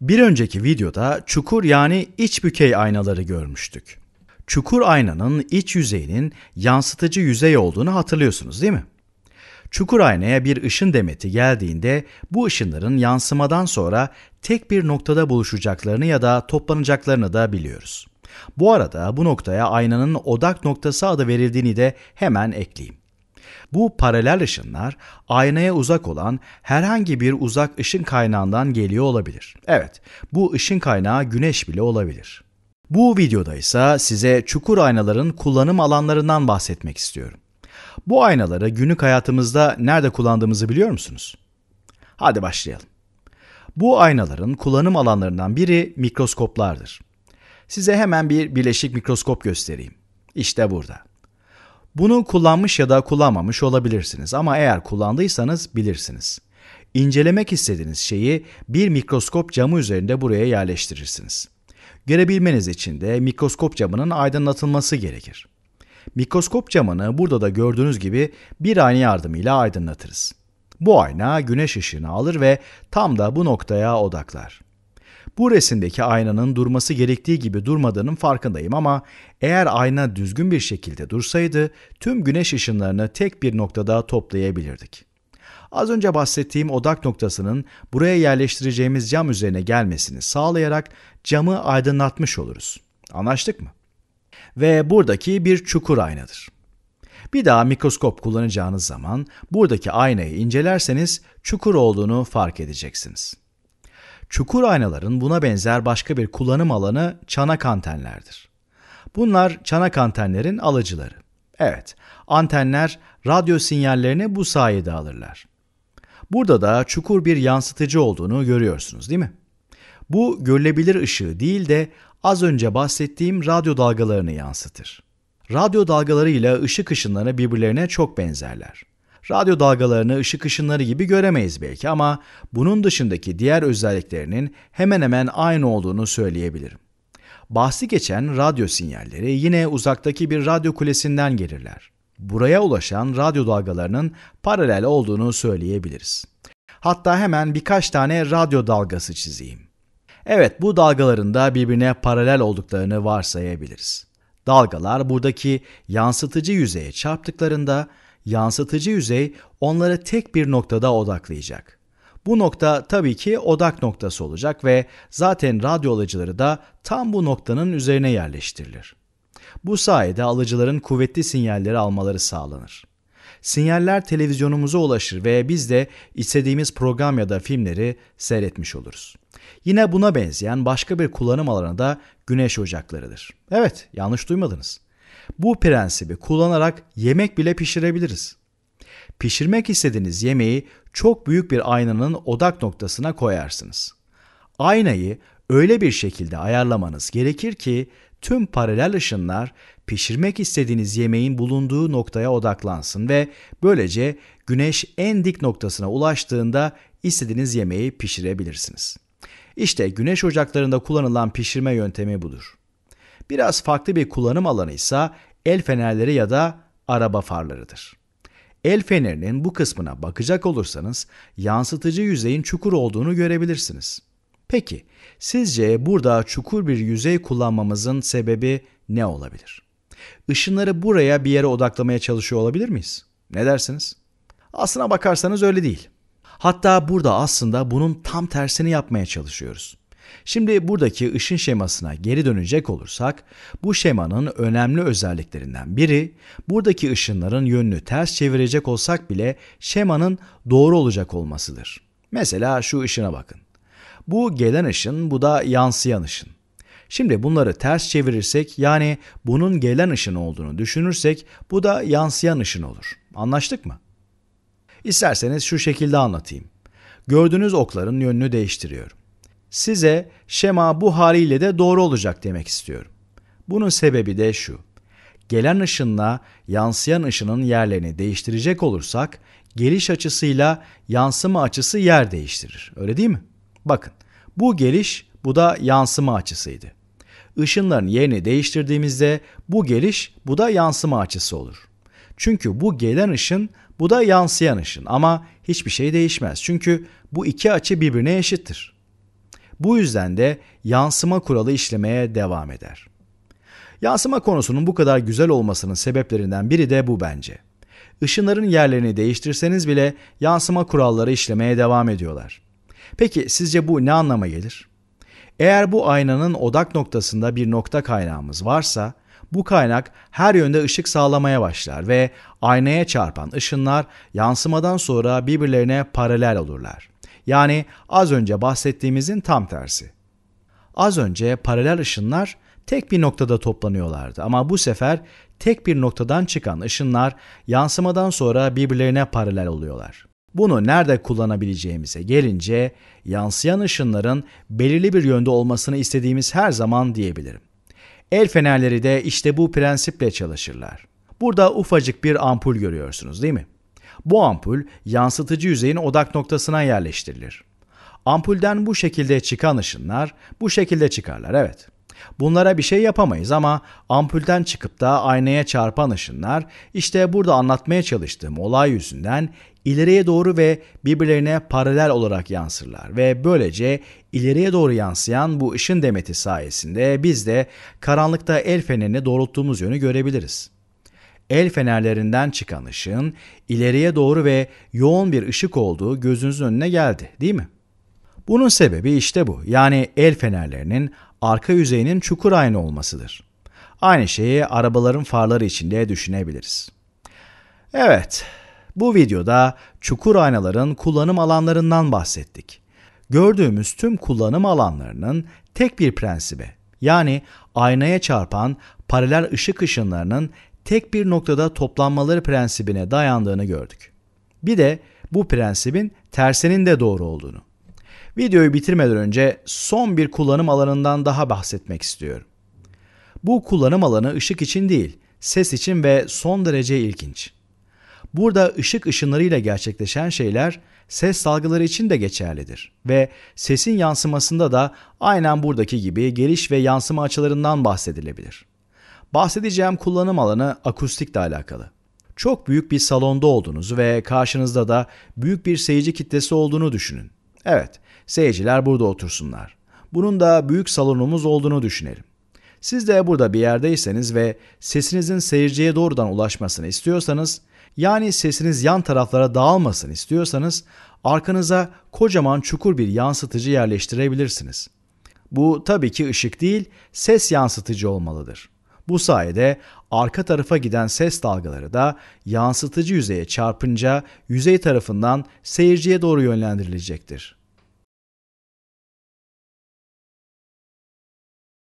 Bir önceki videoda çukur yani iç bükey aynaları görmüştük. Çukur aynanın iç yüzeyinin yansıtıcı yüzey olduğunu hatırlıyorsunuz değil mi? Çukur aynaya bir ışın demeti geldiğinde bu ışınların yansımadan sonra tek bir noktada buluşacaklarını ya da toplanacaklarını da biliyoruz. Bu arada bu noktaya aynanın odak noktası adı verildiğini de hemen ekleyeyim. Bu paralel ışınlar aynaya uzak olan herhangi bir uzak ışın kaynağından geliyor olabilir. Evet, bu ışın kaynağı güneş bile olabilir. Bu videoda ise size çukur aynaların kullanım alanlarından bahsetmek istiyorum. Bu aynaları günlük hayatımızda nerede kullandığımızı biliyor musunuz? Hadi başlayalım. Bu aynaların kullanım alanlarından biri mikroskoplardır. Size hemen bir bileşik mikroskop göstereyim. İşte burada. Bunu kullanmış ya da kullanmamış olabilirsiniz ama eğer kullandıysanız bilirsiniz. İncelemek istediğiniz şeyi bir mikroskop camı üzerinde buraya yerleştirirsiniz. Görebilmeniz için de mikroskop camının aydınlatılması gerekir. Mikroskop camını burada da gördüğünüz gibi bir ayna yardımıyla aydınlatırız. Bu ayna güneş ışığını alır ve tam da bu noktaya odaklar. Bu resimdeki aynanın durması gerektiği gibi durmadığının farkındayım ama eğer ayna düzgün bir şekilde dursaydı tüm güneş ışınlarını tek bir noktada toplayabilirdik. Az önce bahsettiğim odak noktasının buraya yerleştireceğimiz cam üzerine gelmesini sağlayarak camı aydınlatmış oluruz. Anlaştık mı? Ve buradaki bir çukur aynadır. Bir daha mikroskop kullanacağınız zaman buradaki aynayı incelerseniz çukur olduğunu fark edeceksiniz. Çukur aynaların buna benzer başka bir kullanım alanı çanak antenlerdir. Bunlar çanak antenlerin alıcıları. Evet, antenler radyo sinyallerini bu sayede alırlar. Burada da çukur bir yansıtıcı olduğunu görüyorsunuz değil mi? Bu görülebilir ışığı değil de az önce bahsettiğim radyo dalgalarını yansıtır. Radyo dalgalarıyla ışık ışınları birbirlerine çok benzerler radyo dalgalarını ışık ışınları gibi göremeyiz belki ama bunun dışındaki diğer özelliklerinin hemen hemen aynı olduğunu söyleyebilirim. Bahsi geçen radyo sinyalleri yine uzaktaki bir radyo kulesinden gelirler. Buraya ulaşan radyo dalgalarının paralel olduğunu söyleyebiliriz. Hatta hemen birkaç tane radyo dalgası çizeyim. Evet bu dalgaların da birbirine paralel olduklarını varsayabiliriz. Dalgalar buradaki yansıtıcı yüzeye çarptıklarında yansıtıcı yüzey onları tek bir noktada odaklayacak. Bu nokta tabii ki odak noktası olacak ve zaten radyo alıcıları da tam bu noktanın üzerine yerleştirilir. Bu sayede alıcıların kuvvetli sinyalleri almaları sağlanır. Sinyaller televizyonumuza ulaşır ve biz de istediğimiz program ya da filmleri seyretmiş oluruz. Yine buna benzeyen başka bir kullanım alanı da güneş ocaklarıdır. Evet, yanlış duymadınız. Bu prensibi kullanarak yemek bile pişirebiliriz. Pişirmek istediğiniz yemeği çok büyük bir aynanın odak noktasına koyarsınız. Aynayı öyle bir şekilde ayarlamanız gerekir ki tüm paralel ışınlar pişirmek istediğiniz yemeğin bulunduğu noktaya odaklansın ve böylece güneş en dik noktasına ulaştığında istediğiniz yemeği pişirebilirsiniz. İşte güneş ocaklarında kullanılan pişirme yöntemi budur. Biraz farklı bir kullanım alanı ise el fenerleri ya da araba farlarıdır. El fenerinin bu kısmına bakacak olursanız yansıtıcı yüzeyin çukur olduğunu görebilirsiniz. Peki sizce burada çukur bir yüzey kullanmamızın sebebi ne olabilir? Işınları buraya bir yere odaklamaya çalışıyor olabilir miyiz? Ne dersiniz? Aslına bakarsanız öyle değil. Hatta burada aslında bunun tam tersini yapmaya çalışıyoruz. Şimdi buradaki ışın şemasına geri dönecek olursak, bu şemanın önemli özelliklerinden biri, buradaki ışınların yönünü ters çevirecek olsak bile şemanın doğru olacak olmasıdır. Mesela şu ışına bakın. Bu gelen ışın, bu da yansıyan ışın. Şimdi bunları ters çevirirsek yani bunun gelen ışın olduğunu düşünürsek bu da yansıyan ışın olur. Anlaştık mı? İsterseniz şu şekilde anlatayım. Gördüğünüz okların yönünü değiştiriyorum. Size şema bu haliyle de doğru olacak demek istiyorum. Bunun sebebi de şu. Gelen ışınla yansıyan ışının yerlerini değiştirecek olursak geliş açısıyla yansıma açısı yer değiştirir. Öyle değil mi? Bakın bu geliş bu da yansıma açısıydı. Işınların yerini değiştirdiğimizde bu geliş bu da yansıma açısı olur. Çünkü bu gelen ışın bu da yansıyan ışın ama hiçbir şey değişmez. Çünkü bu iki açı birbirine eşittir. Bu yüzden de yansıma kuralı işlemeye devam eder. Yansıma konusunun bu kadar güzel olmasının sebeplerinden biri de bu bence. Işınların yerlerini değiştirseniz bile yansıma kuralları işlemeye devam ediyorlar. Peki sizce bu ne anlama gelir? Eğer bu aynanın odak noktasında bir nokta kaynağımız varsa, bu kaynak her yönde ışık sağlamaya başlar ve aynaya çarpan ışınlar yansımadan sonra birbirlerine paralel olurlar. Yani az önce bahsettiğimizin tam tersi. Az önce paralel ışınlar tek bir noktada toplanıyorlardı ama bu sefer tek bir noktadan çıkan ışınlar yansımadan sonra birbirlerine paralel oluyorlar. Bunu nerede kullanabileceğimize gelince yansıyan ışınların belirli bir yönde olmasını istediğimiz her zaman diyebilirim. El fenerleri de işte bu prensiple çalışırlar. Burada ufacık bir ampul görüyorsunuz değil mi? Bu ampul yansıtıcı yüzeyin odak noktasına yerleştirilir. Ampulden bu şekilde çıkan ışınlar bu şekilde çıkarlar evet. Bunlara bir şey yapamayız ama ampulden çıkıp da aynaya çarpan ışınlar işte burada anlatmaya çalıştığım olay yüzünden ileriye doğru ve birbirlerine paralel olarak yansırlar ve böylece ileriye doğru yansıyan bu ışın demeti sayesinde biz de karanlıkta el fenerini doğrulttuğumuz yönü görebiliriz el fenerlerinden çıkan ışığın ileriye doğru ve yoğun bir ışık olduğu gözünüzün önüne geldi, değil mi? Bunun sebebi işte bu. Yani el fenerlerinin arka yüzeyinin çukur aynı olmasıdır. Aynı şeyi arabaların farları içinde düşünebiliriz. Evet, bu videoda çukur aynaların kullanım alanlarından bahsettik. Gördüğümüz tüm kullanım alanlarının tek bir prensibi, yani aynaya çarpan paralel ışık ışınlarının tek bir noktada toplanmaları prensibine dayandığını gördük. Bir de bu prensibin tersinin de doğru olduğunu. Videoyu bitirmeden önce son bir kullanım alanından daha bahsetmek istiyorum. Bu kullanım alanı ışık için değil, ses için ve son derece ilginç. Burada ışık ışınlarıyla gerçekleşen şeyler ses salgıları için de geçerlidir ve sesin yansımasında da aynen buradaki gibi geliş ve yansıma açılarından bahsedilebilir. Bahsedeceğim kullanım alanı akustikle alakalı. Çok büyük bir salonda olduğunuzu ve karşınızda da büyük bir seyirci kitlesi olduğunu düşünün. Evet, seyirciler burada otursunlar. Bunun da büyük salonumuz olduğunu düşünelim. Siz de burada bir yerdeyseniz ve sesinizin seyirciye doğrudan ulaşmasını istiyorsanız, yani sesiniz yan taraflara dağılmasını istiyorsanız arkanıza kocaman çukur bir yansıtıcı yerleştirebilirsiniz. Bu tabii ki ışık değil, ses yansıtıcı olmalıdır. Bu sayede arka tarafa giden ses dalgaları da yansıtıcı yüzeye çarpınca yüzey tarafından seyirciye doğru yönlendirilecektir.